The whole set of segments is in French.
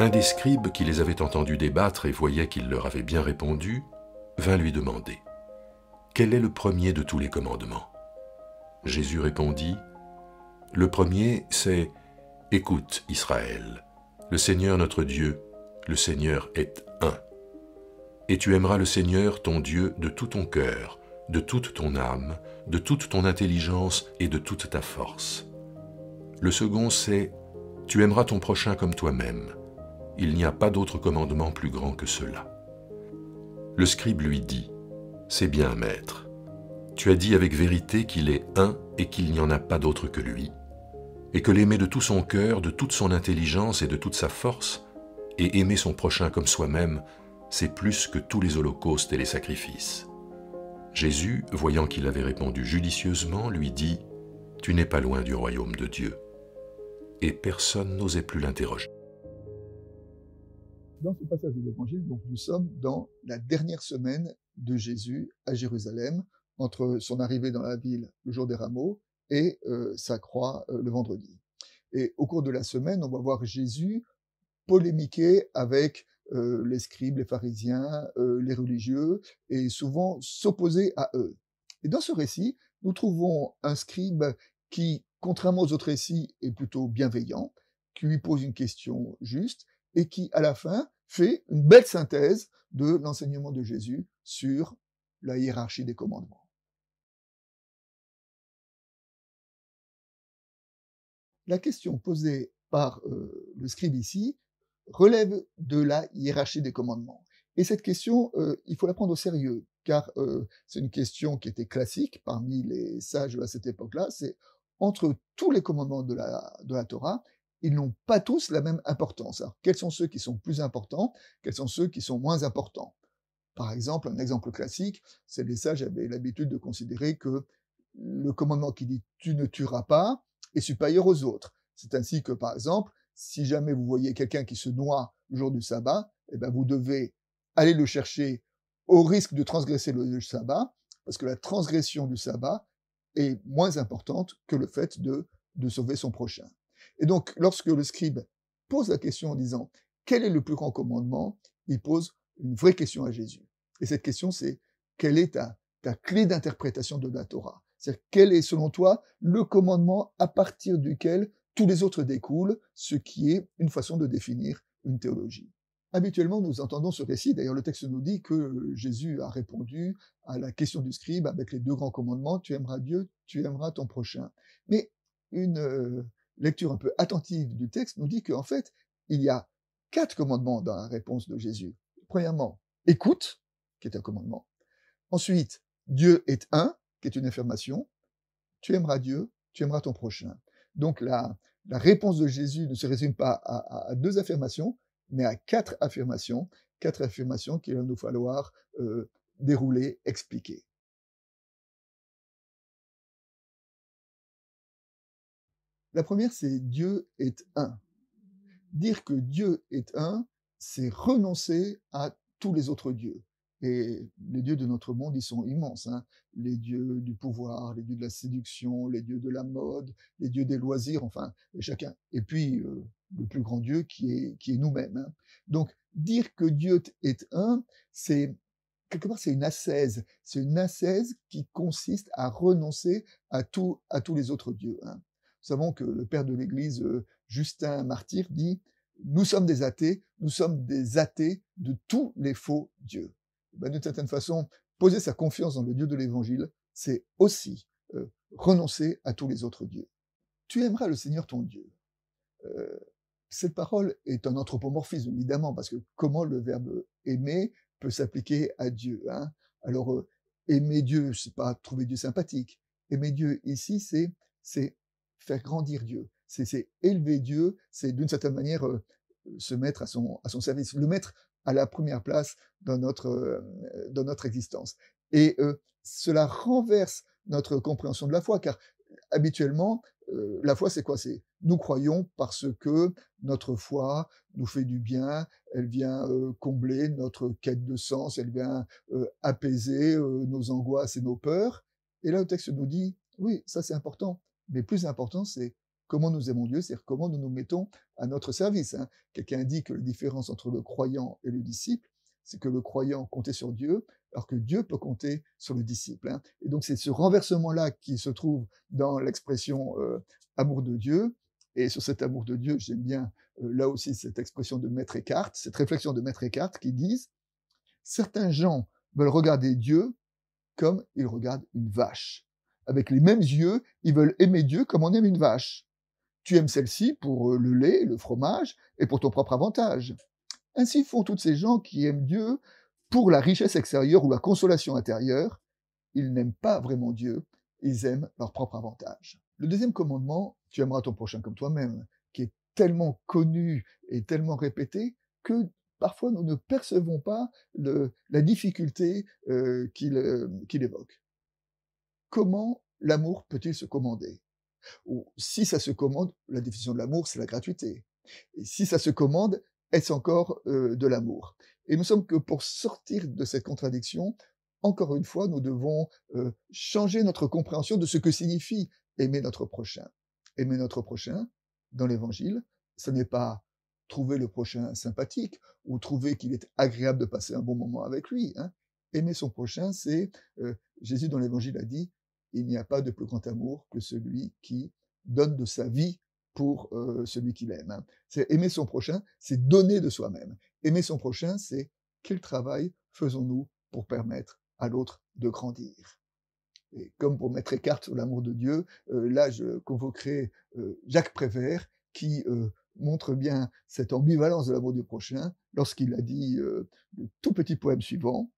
Un des scribes qui les avait entendus débattre et voyait qu'il leur avait bien répondu, vint lui demander Quel est le premier de tous les commandements Jésus répondit Le premier, c'est Écoute, Israël, le Seigneur notre Dieu, le Seigneur est un. Et tu aimeras le Seigneur ton Dieu de tout ton cœur, de toute ton âme, de toute ton intelligence et de toute ta force. Le second, c'est Tu aimeras ton prochain comme toi-même. Il n'y a pas d'autre commandement plus grand que cela. Le scribe lui dit, C'est bien, maître. Tu as dit avec vérité qu'il est un et qu'il n'y en a pas d'autre que lui, et que l'aimer de tout son cœur, de toute son intelligence et de toute sa force, et aimer son prochain comme soi-même, c'est plus que tous les holocaustes et les sacrifices. Jésus, voyant qu'il avait répondu judicieusement, lui dit, Tu n'es pas loin du royaume de Dieu. Et personne n'osait plus l'interroger. Dans ce passage de l'Évangile, donc nous sommes dans la dernière semaine de Jésus à Jérusalem, entre son arrivée dans la ville le jour des rameaux et euh, sa croix euh, le vendredi. Et au cours de la semaine, on va voir Jésus polémiquer avec euh, les scribes, les pharisiens, les religieux, et souvent s'opposer à eux. Et dans ce récit, nous trouvons un scribe qui, contrairement aux autres récits, est plutôt bienveillant, qui lui pose une question juste et qui, à la fin, fait une belle synthèse de l'enseignement de Jésus sur la hiérarchie des commandements. La question posée par euh, le scribe ici relève de la hiérarchie des commandements. Et cette question, euh, il faut la prendre au sérieux, car euh, c'est une question qui était classique parmi les sages à cette époque-là, c'est entre tous les commandements de de la Torah, ils n'ont pas tous la même importance. Alors, quels sont ceux qui sont plus importants Quels sont ceux qui sont moins importants Par exemple, un exemple classique, c'est les sages avaient l'habitude de considérer que le commandement qui dit tu ne tueras pas est supérieur aux autres. C'est ainsi que, par exemple, si jamais vous voyez quelqu'un qui se noie le jour du sabbat, eh bien, vous devez aller le chercher au risque de transgresser le sabbat, parce que la transgression du sabbat est moins importante que le fait de sauver son prochain. Et donc, lorsque le scribe pose la question en disant quel est le plus grand commandement, il pose une vraie question à Jésus. Et cette question, c'est quelle est ta, clé d'interprétation de la Torah C'est-à-dire, quel est, selon toi, le commandement à partir duquel tous les autres découlent, ce qui est une façon de définir une théologie. Habituellement, nous entendons ce récit. D'ailleurs, le texte nous dit que Jésus a répondu à la question du scribe avec les deux grands commandements, tu aimeras Dieu, tu aimeras ton prochain. Mais une euh, lecture un peu attentive du texte nous dit qu'en fait, il y a quatre commandements dans la réponse de Jésus. Premièrement, écoute, qui est un commandement. Ensuite, Dieu est un, qui est une affirmation. Tu aimeras Dieu, tu aimeras ton prochain. Donc la, réponse de Jésus ne se résume pas à, deux affirmations, mais à quatre affirmations, quatre affirmations qu'il va nous falloir euh, dérouler, expliquer. La première, c'est Dieu est un. Dire que Dieu est un, c'est renoncer à tous les autres dieux. Et les dieux de notre monde, ils sont immenses. Hein. Les dieux du pouvoir, les dieux de la séduction, les dieux de la mode, les dieux des loisirs, enfin, chacun. Et puis, euh, le plus grand dieu qui est, qui est nous-mêmes. Hein. Donc, dire que Dieu est un, c'est quelque part, c'est une ascèse. C'est une ascèse qui consiste à renoncer à, tout, à tous les autres dieux. Hein savons que le père de l'Église, euh, Justin Martyr, dit Nous sommes des athées, nous sommes des athées de tous les faux dieux. Eh ben, d'une certaine façon, poser sa confiance dans le Dieu de l'Évangile, c'est aussi euh, renoncer à tous les autres dieux. Tu aimeras le Seigneur ton Dieu. Euh, cette parole est un anthropomorphisme, évidemment, parce que comment le verbe aimer peut s'appliquer à Dieu hein Alors, aimer Dieu, c'est pas trouver Dieu sympathique. Aimer Dieu ici, c'est c'est faire grandir Dieu, c'est élever Dieu, c'est d'une certaine manière euh, se mettre à son, à son service, le mettre à la première place dans notre, euh, dans notre existence. Et euh, cela renverse notre compréhension de la foi, car habituellement, la foi, c'est quoi C'est nous croyons parce que notre foi nous fait du bien, elle vient combler notre quête de sens, elle vient apaiser nos angoisses et nos peurs. Et là, le texte nous dit, oui, ça c'est important, mais plus important, c'est comment nous aimons Dieu, c'est-à-dire comment nous nous mettons à notre service. Hein. Quelqu'un dit que la différence entre le croyant et le disciple, c'est que le croyant comptait sur Dieu, alors que Dieu peut compter sur le disciple. Hein. Et donc c'est ce renversement-là qui se trouve dans l'expression euh, amour de Dieu. Et sur cet amour de Dieu, j'aime bien euh, là aussi cette expression de Maître Eckhart, cette réflexion de Maître Eckhart qui disent certains gens veulent regarder Dieu comme ils regardent une vache avec les mêmes yeux, ils veulent aimer Dieu comme on aime une vache. Tu aimes celle-ci pour euh, le lait, le fromage et pour ton propre avantage. Ainsi font toutes ces gens qui aiment Dieu pour la richesse extérieure ou la consolation intérieure. Ils n'aiment pas vraiment Dieu, ils aiment leur propre avantage. Le deuxième commandement, tu aimeras ton prochain comme toi-même, qui est tellement connu et tellement répété que parfois nous ne percevons pas la difficulté euh, euh, qu'il évoque comment l'amour peut-il se commander Ou si ça se commande, la définition de l'amour, c'est la gratuité. Et si ça se commande, est-ce encore euh, de l'amour Et nous sommes que pour sortir de cette contradiction, encore une fois, nous devons euh, changer notre compréhension de ce que signifie aimer notre prochain. Aimer notre prochain, dans l'Évangile, ce n'est pas trouver le prochain sympathique ou trouver qu'il est agréable de passer un bon moment avec lui. Hein. Aimer son prochain, c'est, euh, Jésus dans l'Évangile a dit, il n'y a pas de plus grand amour que celui qui donne de sa vie pour euh, celui qu'il aime. Hein. C'est aimer son prochain, c'est donner de soi-même. Aimer son prochain, c'est quel travail faisons-nous pour permettre à l'autre de grandir. Et comme pour mettre écarte sur l'amour de Dieu, euh, là je convoquerai euh, Jacques Prévert qui montre bien cette ambivalence de l'amour du prochain lorsqu'il a dit le tout petit poème suivant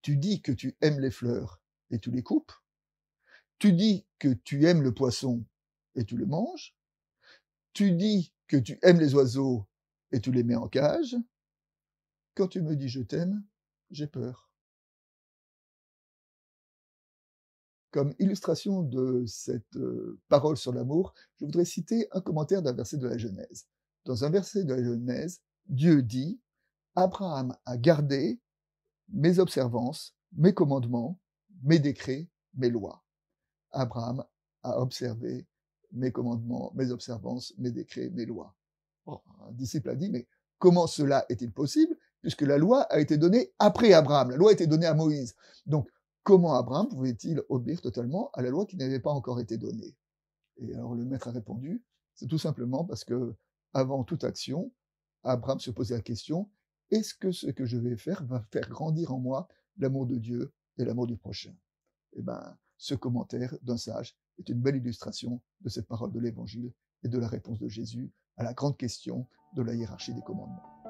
Tu dis que tu aimes les fleurs et tu les coupes, tu dis que tu aimes le poisson et tu le manges. Tu dis que tu aimes les oiseaux et tu les mets en cage. Quand tu me dis je t'aime, j'ai peur. Comme illustration de cette euh, parole sur l'amour, je voudrais citer un commentaire d'un verset de la Genèse. Dans un verset de la Genèse, Dieu dit Abraham a gardé mes observances, mes commandements, mes décrets, mes lois. Abraham a observé mes commandements, mes observances, mes décrets, mes lois. un disciple a dit, mais comment cela est-il possible puisque la loi a été donnée après Abraham, la loi a été donnée à Moïse. Donc, comment Abraham pouvait-il obéir totalement à la loi qui n'avait pas encore été donnée Et alors le maître a répondu, c'est tout simplement parce que avant toute action, Abraham se posait la question, est-ce que ce que je vais faire va faire grandir en moi l'amour de Dieu et l'amour du prochain Eh bien, ce commentaire d'un sage est une belle illustration de cette parole de l'Évangile et de la réponse de Jésus à la grande question de la hiérarchie des commandements.